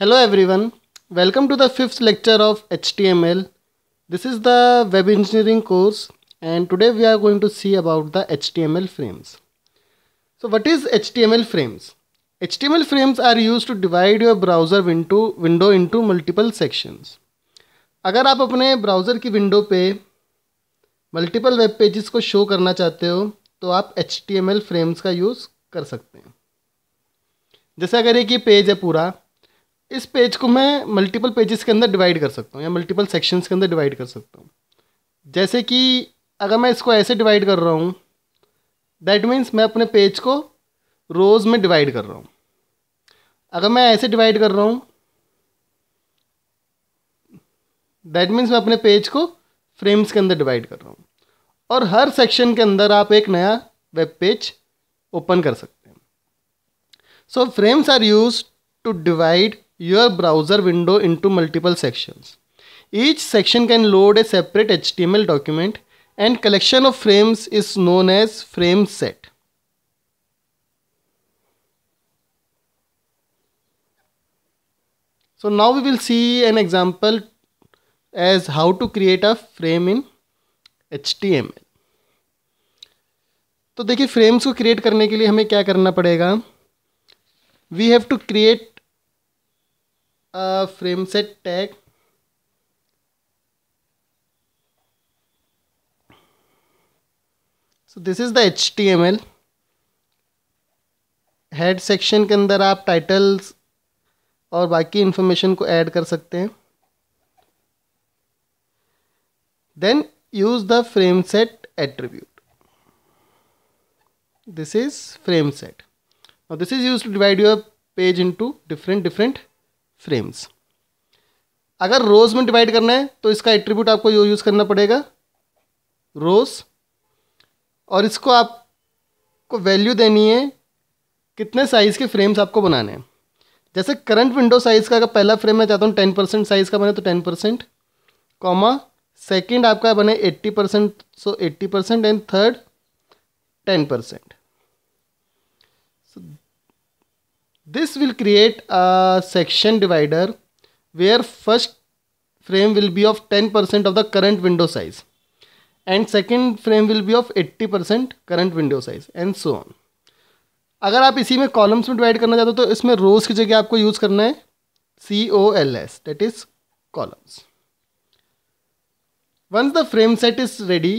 Hello everyone, welcome to the fifth lecture of HTML. This is the web engineering course and today we are going to see about the HTML frames. So what is HTML frames? HTML frames are used to divide your browser window, window into multiple sections. अगर आप अपने browser की window पे multiple web pages को show करना चाहते हो तो आप एच फ्रेम्स का यूज़ कर सकते हैं जैसे अगर एक ये पेज है पूरा इस पेज को मैं मल्टीपल पेजेस के अंदर डिवाइड कर सकता हूँ या मल्टीपल सेक्शंस के अंदर डिवाइड कर सकता हूँ जैसे कि अगर मैं इसको ऐसे डिवाइड कर रहा हूँ दैट मीन्स मैं अपने पेज को रोज़ में डिवाइड कर रहा हूँ अगर मैं ऐसे डिवाइड कर रहा हूँ दैट मीन्स मैं अपने पेज को फ्रेम्स के अंदर डिवाइड कर रहा हूँ और हर सेक्शन के अंदर आप एक नया वेब पेज ओपन कर सकते हैं so frames are used to divide your browser window into multiple sections. Each section can load a separate HTML document and collection of frames is known as frame set. So now we will see an example as how to create a frame in HTML. तो देखिए frames को create करने के लिए हमें क्या करना पड़ेगा we have to create a frame set tag so this is the H T M L head section के अंदर आप टाइटल्स और बाकी इन्फॉर्मेशन को ऐड कर सकते हैं then use the frame set attribute this is frame set और this is used to divide your page into different different frames अगर रोज में डिवाइड करना है तो इसका एट्रीब्यूट आपको यूज़ करना पड़ेगा रोज और इसको आपको वैल्यू देनी है कितने साइज़ के फ्रेम्स आपको बनाने हैं जैसे करंट विंडो साइज़ का अगर पहला फ्रेम मैं चाहता हूँ टेन परसेंट साइज़ का बने तो टेन परसेंट कॉमा सेकेंड आपका बने eighty percent so eighty percent and third ten percent this will create a section divider where first frame will be of 10% of the current window size and second frame will be of 80% current window size and so on अगर आप इसी में columns में divide करना चाहते हो तो इसमें रोज़ की जगह आपको यूज़ करना है C O L S that is columns once the frame set is ready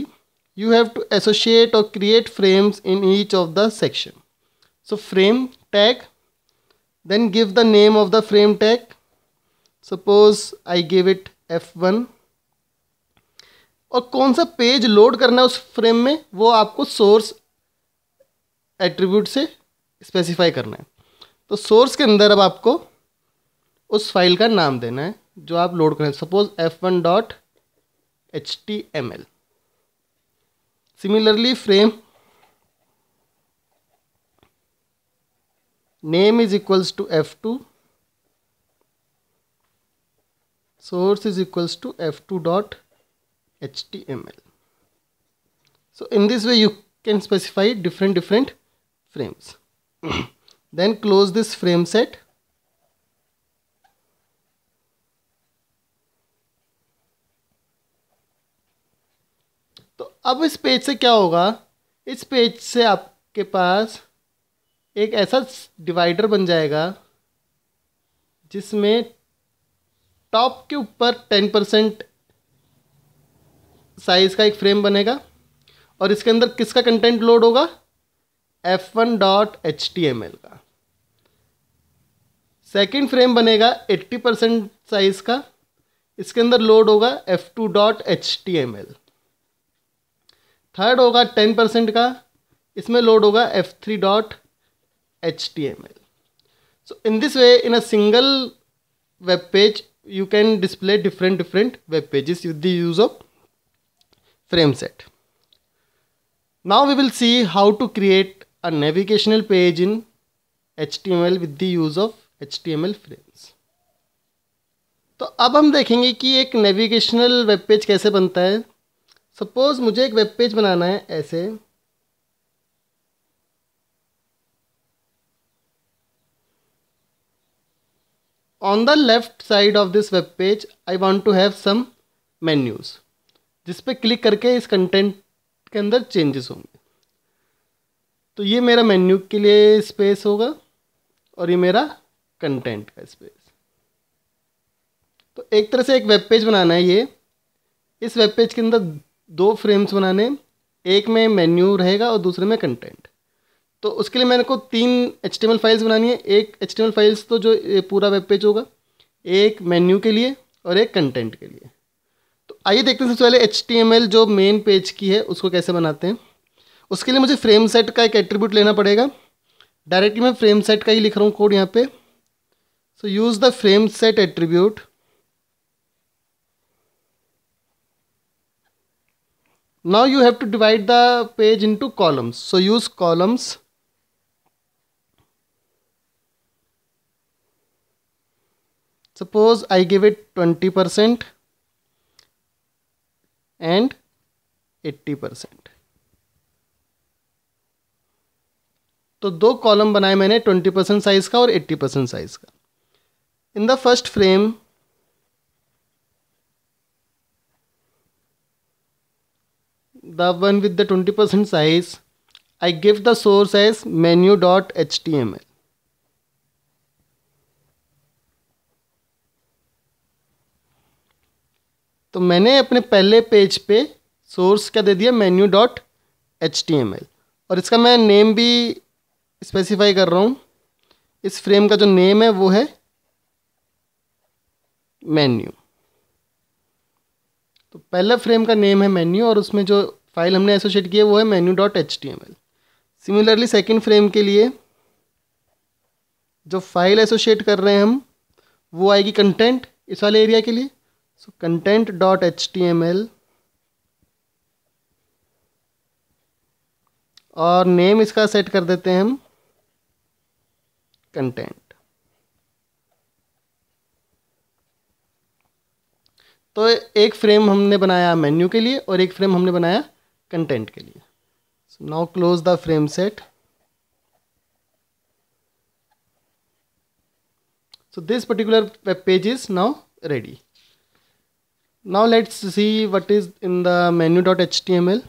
you have to associate और create frames in each of the section so frame tag then give the name of the frame tag suppose I give it F1 और कौन सा page load करना है उस frame में वो आपको सोर्स एट्रीब्यूट से स्पेसिफाई करना है तो सोर्स के अंदर अब आपको उस फाइल का नाम देना है जो आप लोड करें suppose F one dot H T M L similarly frame name is equals to f2 source is equals to f2 dot html so in this way you can specify different different frames then close this frame set तो अब इस page से क्या होगा इस page से आपके पास एक ऐसा डिवाइडर बन जाएगा जिसमें टॉप के ऊपर टेन परसेंट साइज़ का एक फ्रेम बनेगा और इसके अंदर किसका कंटेंट लोड होगा F one dot H T M L का सेकेंड फ्रेम बनेगा एट्टी परसेंट साइज़ का इसके अंदर लोड होगा F two dot H T M L third होगा टेन परसेंट का इसमें लोड होगा F three dot HTML. So in this way, in a single web page, you can display different different web pages with the use of frame set. Now we will see how to create a navigational page in HTML with the use of HTML frames. तो अब हम देखेंगे कि एक navigational web page कैसे बनता है suppose मुझे एक वेब पेज बनाना है ऐसे on the left side of this web page I want to have some menus जिस पे क्लिक करके इस कंटेंट के अंदर चेंजेस होंगे तो ये मेरा मेन्यू के लिए स्पेस होगा और ये मेरा कंटेंट का स्पेस तो एक तरह से एक वेब पेज बनाना है ये इस वेब पेज के अंदर दो फ्रेम्स बनाने एक में मेन्यू रहेगा और दूसरे में कंटेंट तो उसके लिए मैंने को तीन एच फाइल्स बनानी है एक एच फाइल्स तो जो पूरा वेब पेज होगा एक मेन्यू के लिए और एक कंटेंट के लिए तो आइए देखते हैं सबसे पहले एच जो मेन पेज की है उसको कैसे बनाते हैं उसके लिए मुझे फ्रेम सेट का एक एट्रीब्यूट लेना पड़ेगा डायरेक्टली मैं फ्रेम सेट का ही लिख रहा हूँ कोड यहाँ पे so use the frame set attribute you have to divide the page into columns so use columns suppose I give it twenty percent and eighty percent तो दो column बनाए मैंने ट्वेंटी परसेंट साइज का और eighty percent size का in the first frame the one with the twenty percent size I give the source as menu dot H T M L तो मैंने अपने पहले पेज पे सोर्स क्या दे दिया menu dot H T M L और इसका मैं नेम भी स्पेसिफाई कर रहा हूँ इस फ्रेम का जो नेम है वो है मेन्यू तो पहला फ्रेम का नेम है मेन्यू और उसमें जो फाइल हमने एसोशिएट किया वो है menu dot H T M L similarly second frame के लिए जो फाइल एसोशिएट कर रहे हैं हम वो आएगी कंटेंट इस वाले एरिया के लिए so content dot html और नेम इसका सेट कर देते हैं हम कंटेंट तो एक फ्रेम हमने बनाया मेन्यू के लिए और एक फ्रेम हमने बनाया कंटेंट के लिए now close the frame set so this particular web page is now ready now let's see what is in the menu.html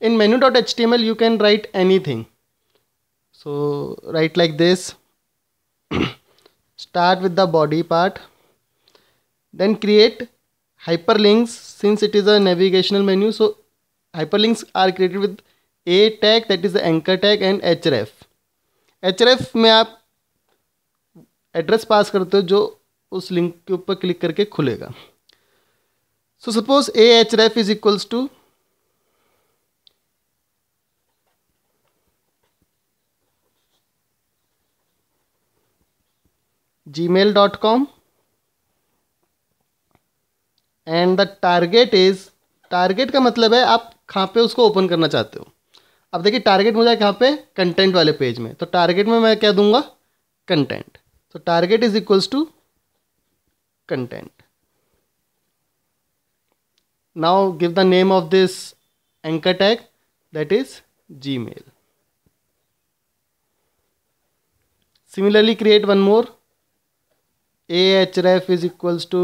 in menu.html you can write anything so write like this start with the body part then create hyperlinks since it is a navigational menu so hyperlinks are created with a tag that is the anchor tag and href href mein aap address pass karte ho jo us link ke upar click karke khulega So suppose ref is equals to com, and the target is target का मतलब है आप कहाँ पे उसको open करना चाहते हो अब देखिए टारगेट मुझे कहाँ पे कंटेंट वाले पेज में तो टारगेट में मैं क्या दूंगा कंटेंट तो target is equals to content now give the name of this anchor tag that is gmail similarly create one more ahref is equals to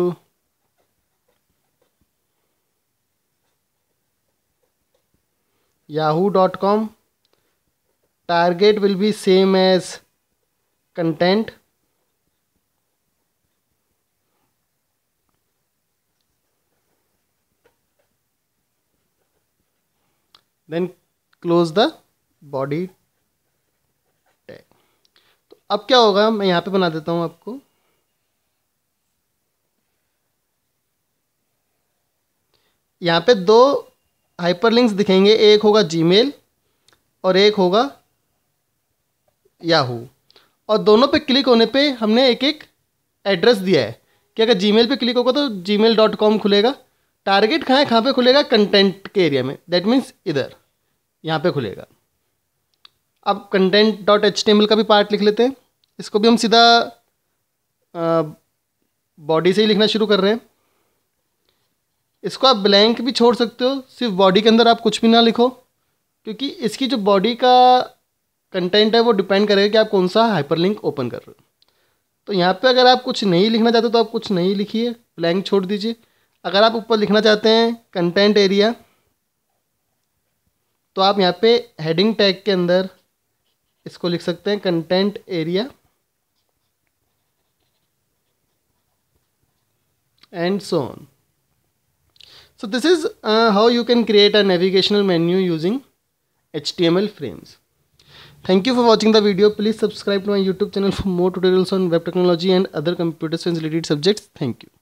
yahoo.com target will be same as content then close the body tag तो अब क्या होगा मैं यहाँ पे बना देता हूँ आपको यहाँ पे दो हाइपरलिंक्स दिखेंगे एक होगा जीमेल और एक होगा याहू और दोनों पे क्लिक होने पे हमने एक एक एड्रेस दिया है कि अगर जीमेल पे क्लिक होगा तो जीमेल डॉट कॉम खुलेगा टारगेट कहाँ है कहाँ पे खुलेगा कंटेंट के एरिया में दैट मीन्स इधर यहाँ पे खुलेगा अब कंटेंट डॉट एच का भी पार्ट लिख लेते हैं इसको भी हम सीधा बॉडी से ही लिखना शुरू कर रहे हैं इसको आप ब्लैंक भी छोड़ सकते हो सिर्फ बॉडी के अंदर आप कुछ भी ना लिखो क्योंकि इसकी जो बॉडी का कंटेंट है वो डिपेंड करेगा कि आप कौन सा हाइपरलिंक ओपन कर रहे हो तो यहाँ पे अगर आप कुछ नहीं लिखना चाहते तो आप कुछ नहीं लिखिए ब्लैंक छोड़ दीजिए अगर आप ऊपर लिखना चाहते हैं कंटेंट एरिया तो आप यहाँ पे हेडिंग टैग के अंदर इसको लिख सकते हैं content area and so on so this is how you can create a navigational menu using H T M L frames thank you for watching the video please subscribe to my YouTube channel for more tutorials on web technology and other computers related subjects thank you